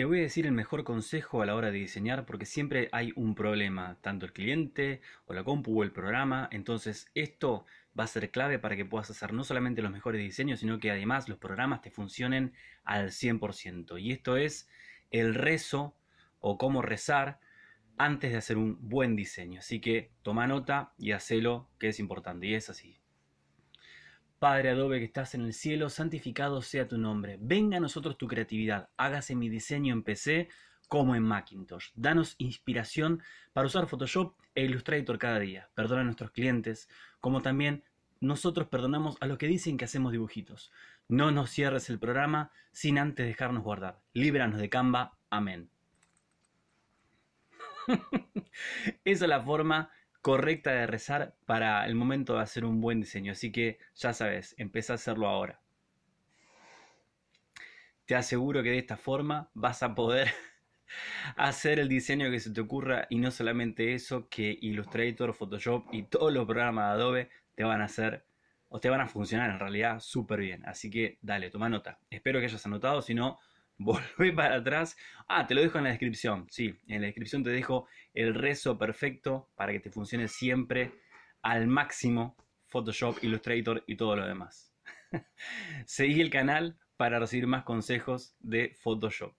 Te voy a decir el mejor consejo a la hora de diseñar porque siempre hay un problema, tanto el cliente o la compu o el programa, entonces esto va a ser clave para que puedas hacer no solamente los mejores diseños, sino que además los programas te funcionen al 100%. Y esto es el rezo o cómo rezar antes de hacer un buen diseño. Así que toma nota y hacelo, que es importante y es así. Padre Adobe que estás en el cielo, santificado sea tu nombre. Venga a nosotros tu creatividad. Hágase mi diseño en PC como en Macintosh. Danos inspiración para usar Photoshop e Illustrator cada día. Perdona a nuestros clientes, como también nosotros perdonamos a los que dicen que hacemos dibujitos. No nos cierres el programa sin antes dejarnos guardar. Líbranos de Canva. Amén. Esa es la forma correcta de rezar para el momento de hacer un buen diseño. Así que ya sabes, empieza a hacerlo ahora. Te aseguro que de esta forma vas a poder hacer el diseño que se te ocurra y no solamente eso, que Illustrator, Photoshop y todos los programas de Adobe te van a hacer o te van a funcionar en realidad súper bien. Así que dale, toma nota. Espero que hayas anotado, si no, Volví para atrás. Ah, te lo dejo en la descripción. Sí, en la descripción te dejo el rezo perfecto para que te funcione siempre al máximo Photoshop, Illustrator y todo lo demás. Seguí el canal para recibir más consejos de Photoshop.